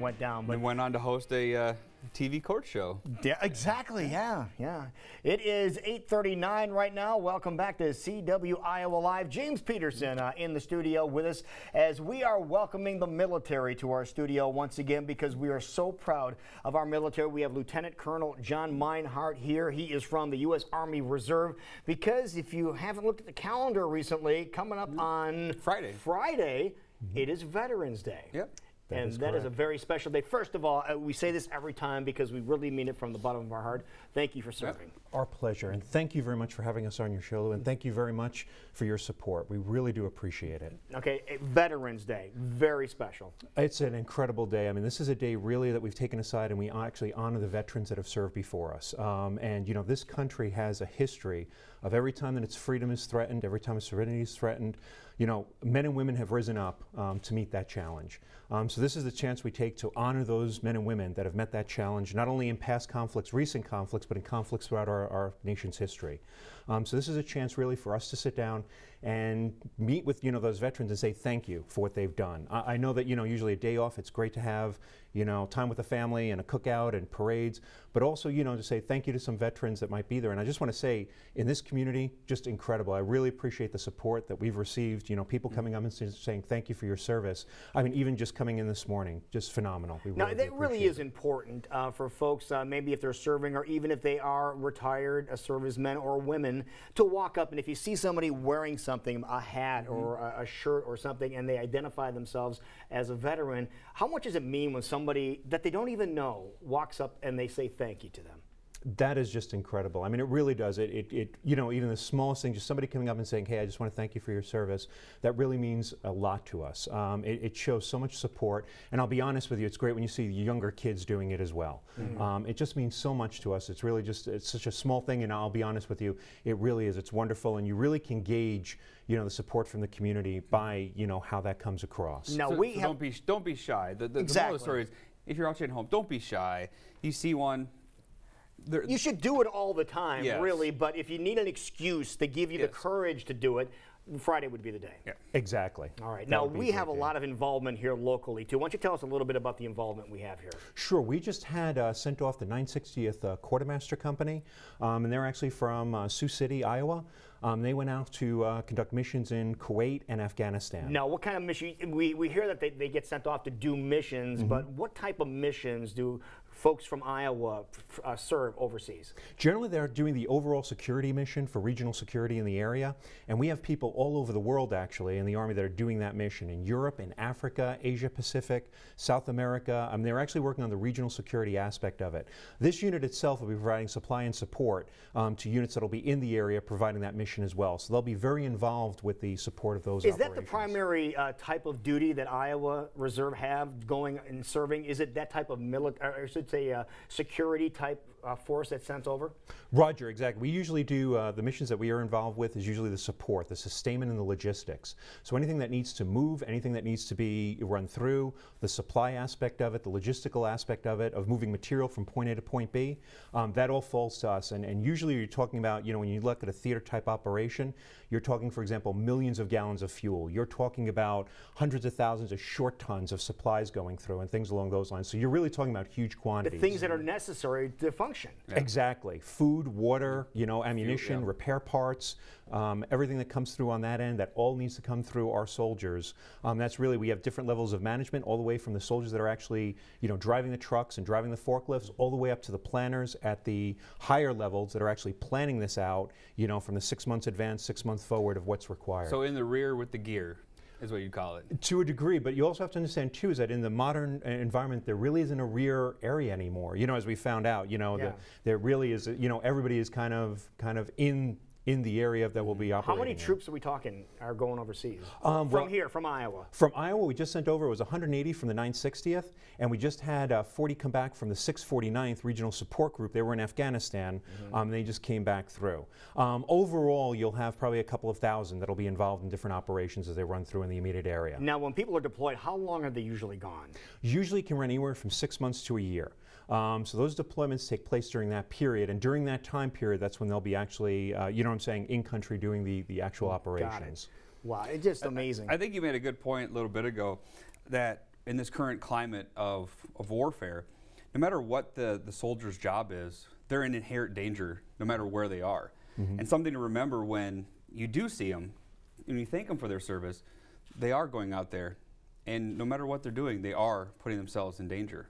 went down. But and went on to host a uh, TV court show. Yeah, exactly. Yeah, yeah. It is 8:39 right now. Welcome back to CW Iowa Live. James Peterson uh, in the studio with us as we are welcoming the military to our studio once again because we are so proud of our military. We have Lieutenant Colonel John Meinhardt here. He is from the U.S. Army Reserve. Because if you haven't looked at the calendar recently, coming up mm-hmm. on Friday, Friday, mm -hmm. it is Veterans Day. Yep. That and is that correct. is a very special day. First of all, uh, we say this every time because we really mean it from the bottom of our heart. Thank you for serving. Yep. Our pleasure. And thank you very much for having us on your show, and thank you very much for your support. We really do appreciate it. Okay, Veterans Day, very special. It's an incredible day. I mean, this is a day really that we've taken aside and we actually honor the veterans that have served before us. Um, and, you know, this country has a history of every time that its freedom is threatened, every time its serenity is threatened, you know, men and women have risen up um, to meet that challenge. Um, so this is the chance we take to honor those men and women that have met that challenge, not only in past conflicts, recent conflicts, but in conflicts throughout our our, nation's history. Um, so this is a chance really for us to sit down and meet with you know those veterans and say thank you for what they've done. I, I know that you know usually a day off, it's great to have you know time with the family and a cookout and parades, but also you know to say thank you to some veterans that might be there. And I just want to say in this community, just incredible. I really appreciate the support that we've received. You know, people mm-hmm. coming up and saying thank you for your service. I mean, even just coming in this morning, just phenomenal. We now really that really is it. important uh, for folks, uh, maybe if they're serving or even if they are retired uh, servicemen or women, to walk up and if you see somebody wearing something something, a hat mm or a, a, shirt or something, and they identify themselves as a veteran, how much does it mean when somebody that they don't even know walks up and they say thank you to them? that is just incredible. I mean, it really does. It, it, it, you know, even the smallest thing, just somebody coming up and saying, hey, I just want to thank you for your service, that really means a lot to us. Um, it, it, shows so much support. And I'll be honest with you, it's great when you see younger kids doing it as well. Mm -hmm. um, it just means so much to us. It's really just, it's such a small thing. And I'll be honest with you, it really is. It's wonderful. And you really can gauge, you know, the support from the community by, you know, how that comes across. Now, so, we so don't, be, don't be shy. The, the, exactly. the moral of the story is if you're watching at home, don't be shy. You see one, you should do it all the time, yes. really. But if you need an excuse to give you yes. the courage to do it, Friday would be the day. Yeah. Exactly. All right. That now, we have a lot of involvement here locally, too. Why don't you tell us a little bit about the involvement we have here? Sure. We just had uh, sent off the 960th uh, Quartermaster Company, um, and they're actually from uh, Sioux City, Iowa. Um, they went out to uh, conduct missions in Kuwait and Afghanistan. Now, what kind of mission? We, we hear that they, they get sent off to do missions, mm -hmm. but what type of missions do folks from Iowa uh, serve overseas? Generally, they're doing the overall security mission for regional security in the area. And we have people all over the world, actually, in the Army that are doing that mission in Europe, in Africa, Asia Pacific, South America. I mean, they're actually working on the regional security aspect of it. This unit itself will be providing supply and support um, to units that will be in the area providing that mission as well. So they'll be very involved with the support of those Is operations. that the primary uh, type of duty that Iowa Reserve have going and serving? Is it that type of military? it's a uh, security type uh, force that's sent over? Roger, exactly. We usually do, uh, the missions that we are involved with is usually the support, the sustainment and the logistics. So anything that needs to move, anything that needs to be run through, the supply aspect of it, the logistical aspect of it, of moving material from point A to point B, um, that all falls to us. And, and usually you're talking about, you know, when you look at a theater type operation, you're talking, for example, millions of gallons of fuel. You're talking about hundreds of thousands of short tons of supplies going through and things along those lines. So you're really talking about huge quantities. The things that are necessary to function yeah. Exactly. Food, water, you know, ammunition, yeah. repair parts, um, everything that comes through on that end, that all needs to come through our soldiers. Um, that's really, we have different levels of management, all the way from the soldiers that are actually, you know, driving the trucks and driving the forklifts, all the way up to the planners at the higher levels that are actually planning this out, you know, from the six months advance, six months forward of what's required. So in the rear with the gear, is what you call it. To a degree, but you also have to understand too is that in the modern uh, environment, there really isn't a rear area anymore. You know, as we found out, you know, yeah. the, there really is. You know, everybody is kind of kind of in in the area that will be operating. How many in. troops are we talking are going overseas? Um, from well, here, from Iowa? From Iowa, we just sent over, it was 180 from the 960th, and we just had uh, 40 come back from the 649th Regional Support Group. They were in Afghanistan, mm -hmm. um, and they just came back through. Um, overall, you'll have probably a couple of thousand that'll be involved in different operations as they run through in the immediate area. Now, when people are deployed, how long are they usually gone? Usually can run anywhere from six months to a year. Um, so those deployments take place during that period, and during that time period, that's when they'll be actually, uh, you know what I'm saying, in country doing the, the actual operations. Wow, it's just amazing. I, I think you made a good point a little bit ago that in this current climate of, of warfare, no matter what the, the soldier's job is, they're in inherent danger no matter where they are. Mm -hmm. And something to remember when you do see them, and you thank them for their service, they are going out there, and no matter what they're doing, they are putting themselves in danger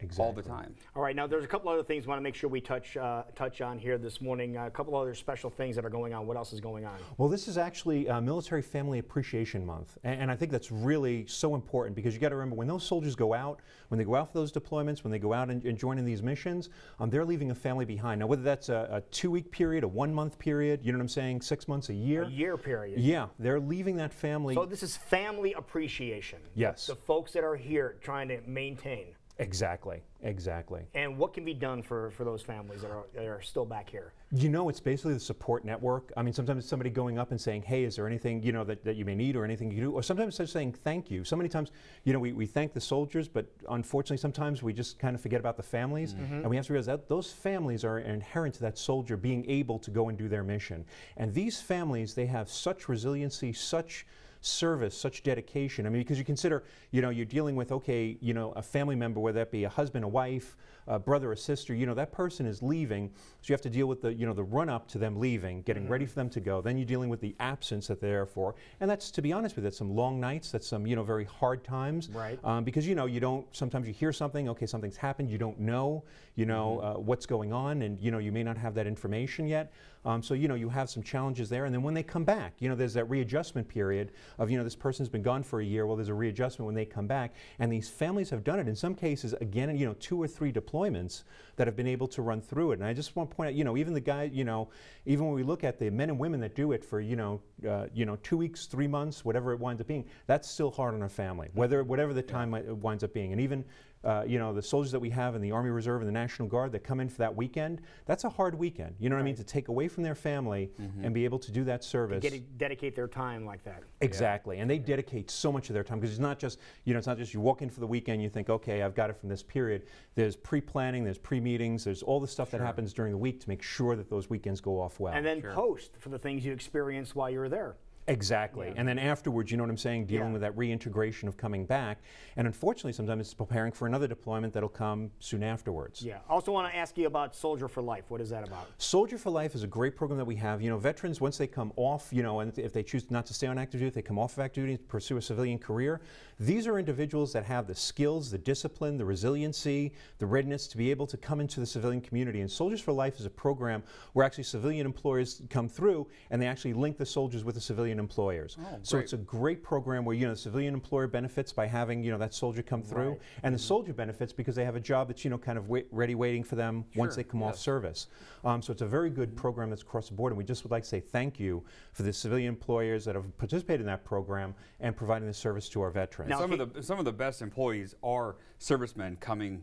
exactly. all the time. All right, now there's a couple other things I want to make sure we touch uh, touch on here this morning. Uh, a couple other special things that are going on. What else is going on? Well, this is actually uh, Military Family Appreciation Month, and, and, I think that's really so important because you got to remember when those soldiers go out, when they go out for those deployments, when they go out and, and join in these missions, um, they're leaving a family behind. Now, whether that's a, a two-week period, a one-month period, you know what I'm saying, six months, a year, a year period. Yeah, they're leaving that family. So this is family appreciation. Yes, the folks that are here trying to maintain. Exactly, exactly. And what can be done for, for those families that are, that are still back here? You know, it's basically the support network. I mean, sometimes it's somebody going up and saying, hey, is there anything, you know, that, that you may need or anything you do? Or sometimes it's saying thank you. So many times, you know, we, we thank the soldiers, but unfortunately sometimes we just kind of forget about the families. Mm -hmm. And we have to realize that those families are inherent to that soldier being able to go and do their mission. And these families, they have such resiliency, such service, such dedication. I mean, because you consider, you know, you're dealing with, okay, you know, a family member, whether that be a husband, a wife, uh, brother or sister, you know, that person is leaving. So you have to deal with the, you know, the run up to them leaving, getting mm -hmm. ready for them to go. Then you're dealing with the absence that they're there for. And that's, to be honest with you, that's some long nights, that's some, you know, very hard times. Right. Um, because, you know, you don't, sometimes you hear something, okay, something's happened, you don't know, you know, mm -hmm. uh, what's going on, and, you know, you may not have that information yet. Um, so, you know, you have some challenges there. And then when they come back, you know, there's that readjustment period of, you know, this person's been gone for a year. Well, there's a readjustment when they come back. And these families have done it in some cases, again, you know, two or three deployments deployments that have been able to run through it. And I just want to point out, you know, even the guy, you know, even when we look at the men and women that do it for, you know, uh, you know, two weeks, three months, whatever it winds up being, that's still hard on a family, whether whatever the time it winds up being. And even uh, you know, the soldiers that we have in the Army Reserve and the National Guard that come in for that weekend, that's a hard weekend. You know what I mean? To take away from their family mm -hmm. and be able to do that service. To dedicate their time like that. Exactly. Yeah. And they dedicate so much of their time because it's not just, you know, it's not just you walk in for the weekend, you think, okay, I've got it from this period. There's pre planning, there's pre meetings, there's all the stuff sure. that happens during the week to make sure that those weekends go off well. And then sure. post for the things you experience while you're there. Exactly. Yeah. And then afterwards, you know what I'm saying, dealing yeah. with that reintegration of coming back. And unfortunately, sometimes it's preparing for another deployment that'll come soon afterwards. Yeah. I also want to ask you about Soldier for Life. What is that about? Soldier for Life is a great program that we have. You know, veterans, once they come off, you know, and if they choose not to stay on active duty, if they come off of active duty to pursue a civilian career, these are individuals that have the skills, the discipline, the resiliency, the readiness to be able to come into the civilian community. And Soldiers for Life is a program where actually civilian employers come through and they actually link the soldiers with the civilian civilian employers. Oh, so it's a great program where, you know, the civilian employer benefits by having, you know, that soldier come through, right. and mm -hmm. the mm-hmm. soldier benefits because they have a job that's, you know, kind of wait, ready waiting for them sure. once they come off service. Um, so it's a very good program that's across the board, and we just would like to say thank you for the civilian employers that have participated in that program and providing the service to our veterans. Now, some, of the, some of the best employees are servicemen coming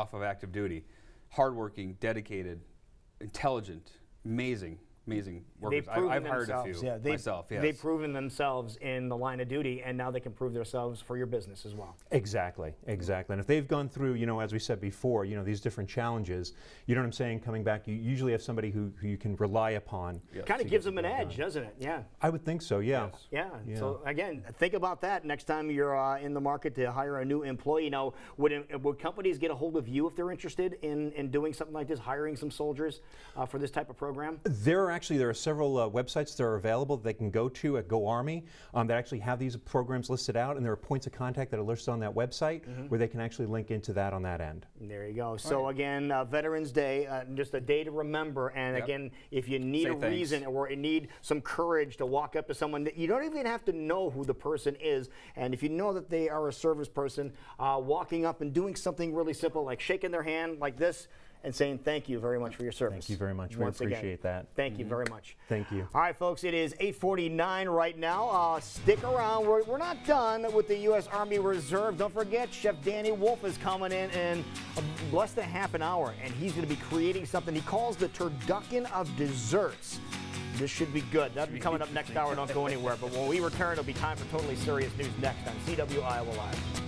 off of active duty. Hardworking, dedicated, intelligent, amazing amazing workers. I, have hired a few yeah, they've, myself. Yes. They've proven themselves in the line of duty, and now they can prove themselves for your business as well. Exactly, exactly. And if they've gone through, you know, as we said before, you know, these different challenges, you know what I'm saying? Coming back, you usually have somebody who, who you can rely upon. Kind of gives them an edge, doesn't it? Yeah. I would think so. Yeah. Yes. yeah. yeah. So again, think about that next time you're uh, in the market to hire a new employee. Now, would would companies get a hold of you if they're interested in in doing something like this, hiring some soldiers uh, for this type of program? There are actually, there are several uh, websites that are available that they can go to at GoArmy um, that actually have these programs listed out, and there are points of contact that are listed on that website mm -hmm. where they can actually link into that on that end. There you go. So right. again, uh, Veterans Day, uh, just a day to remember. And yep. again, if you need Say a thanks. reason or you need some courage to walk up to someone that you don't even have to know who the person is, and if you know that they are a service person, uh, walking up and doing something really simple like shaking their hand like this and saying thank you very much for your service. Thank you very much. Once we appreciate again. that. Thank mm -hmm. you mm-hmm. very much. Thank you. All right, folks, it is 849 right now. Uh, stick around. We're, we're not done with the U.S. Army Reserve. Don't forget, Chef Danny Wolf is coming in in uh, less than half an hour, and he's going to be creating something he calls the turducken of desserts. This should be good. That'll be coming up next hour. Don't go anywhere. But when we return, it'll be time for Totally Serious News next on CW Iowa Live.